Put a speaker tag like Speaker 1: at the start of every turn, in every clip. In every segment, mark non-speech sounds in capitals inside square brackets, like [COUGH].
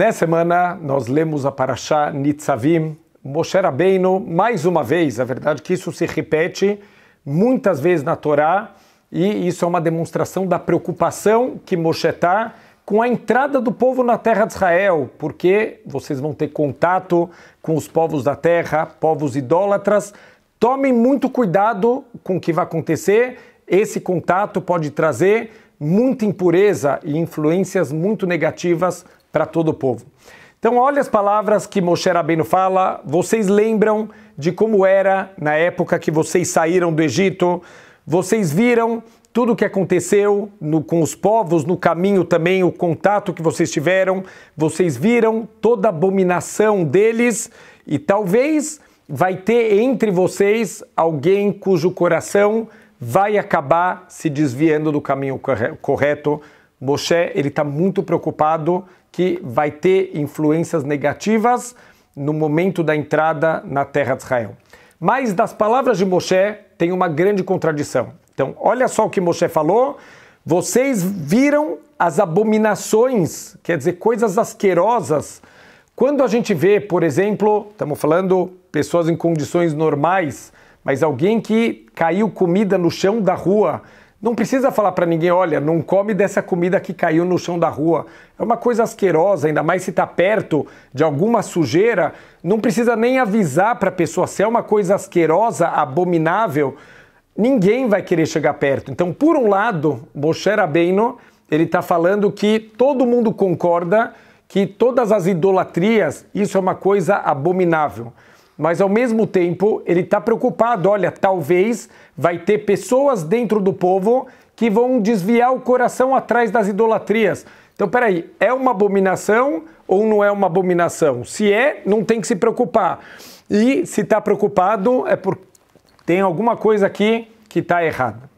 Speaker 1: Nessa semana, nós lemos a Parashá Nitzavim, Moshe Rabbeinu, mais uma vez, a verdade é que isso se repete muitas vezes na Torá, e isso é uma demonstração da preocupação que Moshe está com a entrada do povo na terra de Israel, porque vocês vão ter contato com os povos da terra, povos idólatras. Tomem muito cuidado com o que vai acontecer. Esse contato pode trazer muita impureza e influências muito negativas para todo o povo. Então, olha as palavras que Moshe Rabbeinu fala. Vocês lembram de como era na época que vocês saíram do Egito? Vocês viram tudo o que aconteceu no, com os povos no caminho também, o contato que vocês tiveram. Vocês viram toda a abominação deles e talvez vai ter entre vocês alguém cujo coração vai acabar se desviando do caminho correto Moshe ele está muito preocupado que vai ter influências negativas no momento da entrada na terra de Israel. Mas das palavras de Moshe tem uma grande contradição. Então, olha só o que Moshe falou. Vocês viram as abominações, quer dizer, coisas asquerosas. Quando a gente vê, por exemplo, estamos falando pessoas em condições normais, mas alguém que caiu comida no chão da rua, não precisa falar para ninguém, olha, não come dessa comida que caiu no chão da rua. É uma coisa asquerosa, ainda mais se está perto de alguma sujeira. Não precisa nem avisar para a pessoa se é uma coisa asquerosa, abominável. Ninguém vai querer chegar perto. Então, por um lado, Moshe Rabbeinu, ele está falando que todo mundo concorda que todas as idolatrias, isso é uma coisa abominável mas ao mesmo tempo ele está preocupado. Olha, talvez vai ter pessoas dentro do povo que vão desviar o coração atrás das idolatrias. Então, peraí, é uma abominação ou não é uma abominação? Se é, não tem que se preocupar. E se está preocupado, é porque tem alguma coisa aqui que está errada.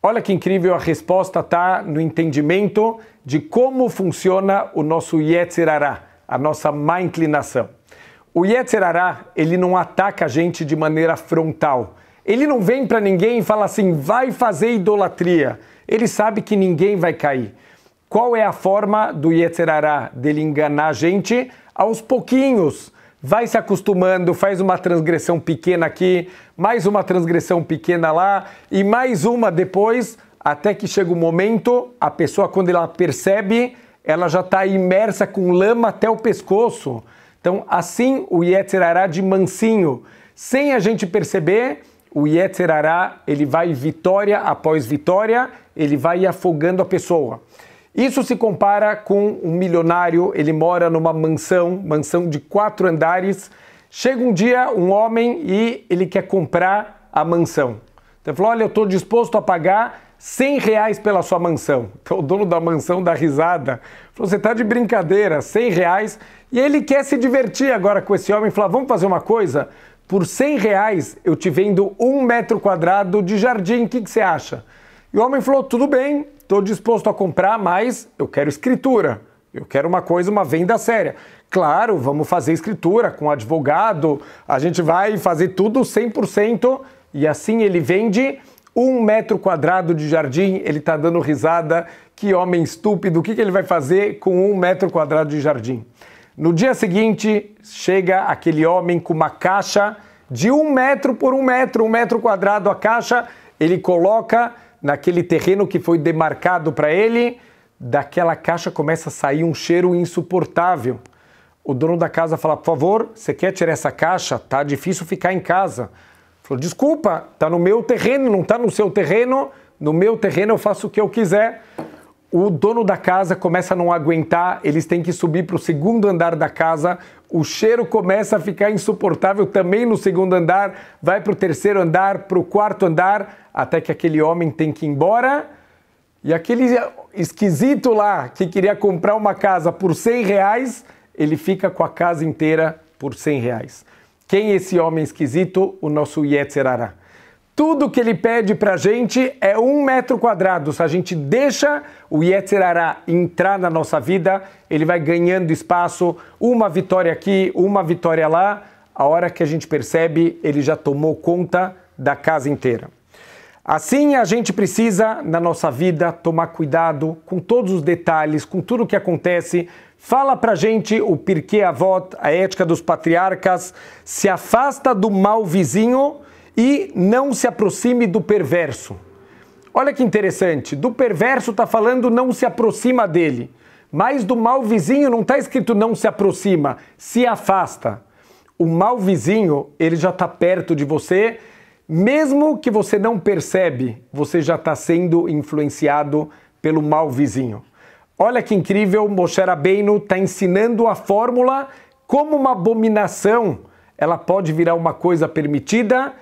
Speaker 1: Olha que incrível a resposta está no entendimento de como funciona o nosso Yetzirará, a nossa má inclinação. O Yetzerará, ele não ataca a gente de maneira frontal. Ele não vem para ninguém e fala assim, vai fazer idolatria. Ele sabe que ninguém vai cair. Qual é a forma do Yetzerará dele enganar a gente? Aos pouquinhos. Vai se acostumando, faz uma transgressão pequena aqui, mais uma transgressão pequena lá e mais uma depois, até que chega o um momento, a pessoa, quando ela percebe, ela já está imersa com lama até o pescoço. Então, assim o Yetzirará de mansinho, sem a gente perceber, o Yetzirará ele vai vitória após vitória, ele vai afogando a pessoa. Isso se compara com um milionário, ele mora numa mansão, mansão de quatro andares. Chega um dia um homem e ele quer comprar a mansão. Então ele falou: Olha, eu estou disposto a pagar 100 reais pela sua mansão. [LAUGHS] Então o dono da mansão dá risada. Falou: Você está de brincadeira, 100 reais. E ele quer se divertir agora com esse homem e falar: vamos fazer uma coisa? Por 100 reais eu te vendo um metro quadrado de jardim, o que, que você acha? E o homem falou: tudo bem, estou disposto a comprar, mas eu quero escritura. Eu quero uma coisa, uma venda séria. Claro, vamos fazer escritura com advogado, a gente vai fazer tudo 100% e assim ele vende um metro quadrado de jardim. Ele está dando risada, que homem estúpido, o que, que ele vai fazer com um metro quadrado de jardim? No dia seguinte, chega aquele homem com uma caixa de um metro por um metro, um metro quadrado a caixa, ele coloca naquele terreno que foi demarcado para ele, daquela caixa começa a sair um cheiro insuportável. O dono da casa fala: "Por favor, você quer tirar essa caixa? Tá difícil ficar em casa." Falou: "Desculpa, tá no meu terreno, não tá no seu terreno. No meu terreno eu faço o que eu quiser." o dono da casa começa a não aguentar, eles têm que subir para o segundo andar da casa, o cheiro começa a ficar insuportável também no segundo andar, vai para o terceiro andar, para o quarto andar, até que aquele homem tem que ir embora. E aquele esquisito lá que queria comprar uma casa por 100 reais, ele fica com a casa inteira por 100 reais. Quem é esse homem esquisito? O nosso Yetzerará. Tudo que ele pede para a gente é um metro quadrado. Se a gente deixa o Yetzirará entrar na nossa vida, ele vai ganhando espaço, uma vitória aqui, uma vitória lá. A hora que a gente percebe, ele já tomou conta da casa inteira. Assim, a gente precisa, na nossa vida, tomar cuidado com todos os detalhes, com tudo o que acontece. Fala pra gente o Pirkei Avot, a ética dos patriarcas. Se afasta do mal vizinho e não se aproxime do perverso. Olha que interessante, do perverso está falando não se aproxima dele, mas do mal vizinho não está escrito não se aproxima, se afasta. O mal vizinho, ele já está perto de você, mesmo que você não percebe, você já está sendo influenciado pelo mal vizinho. Olha que incrível, Moshe Rabbeinu está ensinando a fórmula como uma abominação ela pode virar uma coisa permitida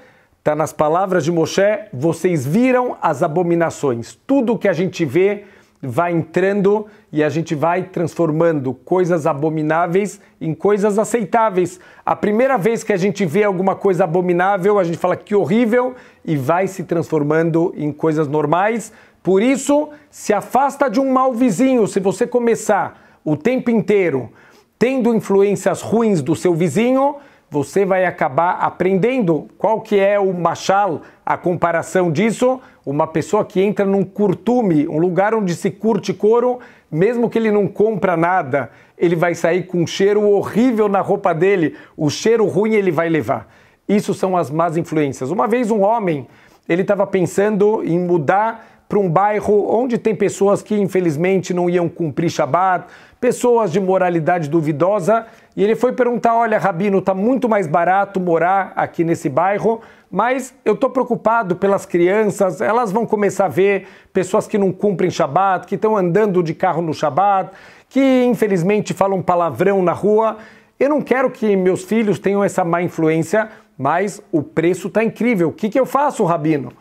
Speaker 1: Está nas palavras de Moshe, vocês viram as abominações. Tudo que a gente vê vai entrando e a gente vai transformando coisas abomináveis em coisas aceitáveis. A primeira vez que a gente vê alguma coisa abominável, a gente fala que horrível e vai se transformando em coisas normais. Por isso, se afasta de um mal vizinho. Se você começar o tempo inteiro tendo influências ruins do seu vizinho, você vai acabar aprendendo qual que é o machal, a comparação disso, uma pessoa que entra num curtume, um lugar onde se curte couro, mesmo que ele não compra nada, ele vai sair com um cheiro horrível na roupa dele, o cheiro ruim ele vai levar. Isso são as más influências. Uma vez um homem, ele estava pensando em mudar para um bairro onde tem pessoas que infelizmente não iam cumprir Shabat, pessoas de moralidade duvidosa, e ele foi perguntar: "Olha, rabino, tá muito mais barato morar aqui nesse bairro, mas eu estou preocupado pelas crianças, elas vão começar a ver pessoas que não cumprem Shabat, que estão andando de carro no Shabat, que infelizmente falam palavrão na rua. Eu não quero que meus filhos tenham essa má influência, mas o preço está incrível. O que que eu faço, rabino?"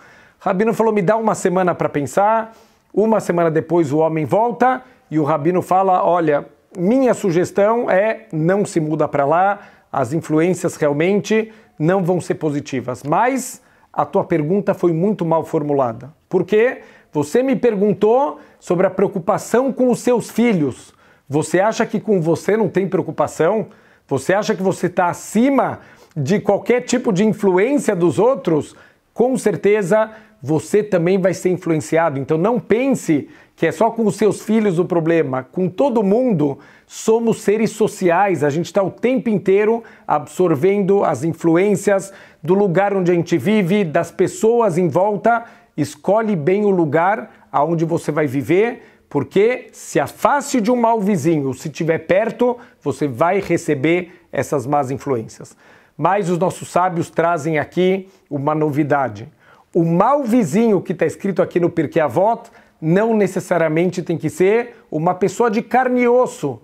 Speaker 1: Rabino falou: me dá uma semana para pensar. Uma semana depois o homem volta e o rabino fala: olha, minha sugestão é não se muda para lá, as influências realmente não vão ser positivas. Mas a tua pergunta foi muito mal formulada. Porque você me perguntou sobre a preocupação com os seus filhos. Você acha que com você não tem preocupação? Você acha que você está acima de qualquer tipo de influência dos outros? com certeza você também vai ser influenciado. Então não pense que é só com os seus filhos o problema. Com todo mundo, somos seres sociais. A gente está o tempo inteiro absorvendo as influências do lugar onde a gente vive, das pessoas em volta. Escolhe bem o lugar aonde você vai viver, porque se afaste de um mau vizinho, se estiver perto, você vai receber essas más influências. Mas os nossos sábios trazem aqui uma novidade. O mal vizinho que está escrito aqui no Pirkei Avot não necessariamente tem que ser uma pessoa de carne e osso.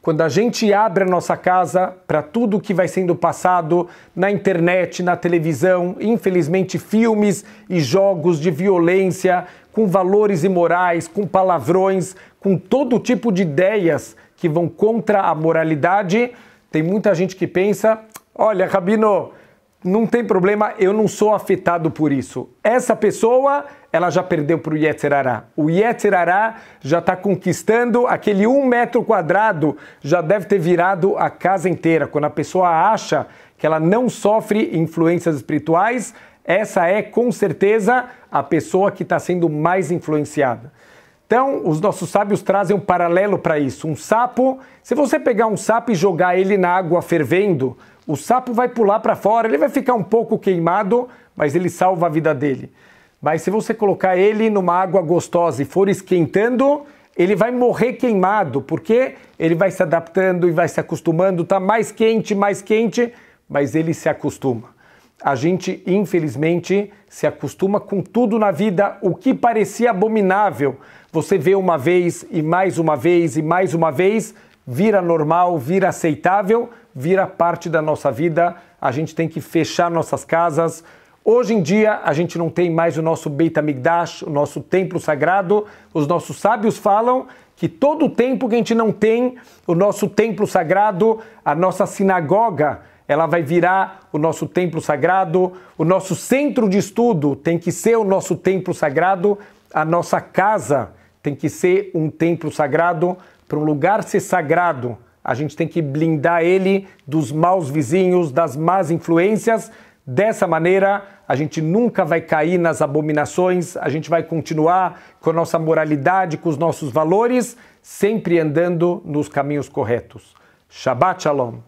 Speaker 1: Quando a gente abre a nossa casa para tudo que vai sendo passado na internet, na televisão, infelizmente filmes e jogos de violência, com valores imorais, com palavrões, com todo tipo de ideias que vão contra a moralidade, tem muita gente que pensa Olha, Rabino, não tem problema, eu não sou afetado por isso. Essa pessoa, ela já perdeu para o Yetzerará. O Yetzerará já está conquistando aquele um metro quadrado, já deve ter virado a casa inteira. Quando a pessoa acha que ela não sofre influências espirituais, essa é com certeza a pessoa que está sendo mais influenciada. Então, os nossos sábios trazem um paralelo para isso. Um sapo, se você pegar um sapo e jogar ele na água fervendo, o sapo vai pular para fora, ele vai ficar um pouco queimado, mas ele salva a vida dele. Mas se você colocar ele numa água gostosa e for esquentando, ele vai morrer queimado, porque ele vai se adaptando e vai se acostumando, tá mais quente, mais quente, mas ele se acostuma. A gente, infelizmente, se acostuma com tudo na vida, o que parecia abominável. Você vê uma vez e mais uma vez e mais uma vez, vira normal, vira aceitável, vira parte da nossa vida. A gente tem que fechar nossas casas. Hoje em dia, a gente não tem mais o nosso Beit Amigdash, o nosso templo sagrado. Os nossos sábios falam que todo o tempo que a gente não tem o nosso templo sagrado, a nossa sinagoga, ela vai virar o nosso templo sagrado, o nosso centro de estudo tem que ser o nosso templo sagrado, a nossa casa tem que ser um templo sagrado. Para um lugar ser sagrado, a gente tem que blindar ele dos maus vizinhos, das más influências. Dessa maneira, a gente nunca vai cair nas abominações, a gente vai continuar com a nossa moralidade, com os nossos valores, sempre andando nos caminhos corretos. Shabbat Shalom.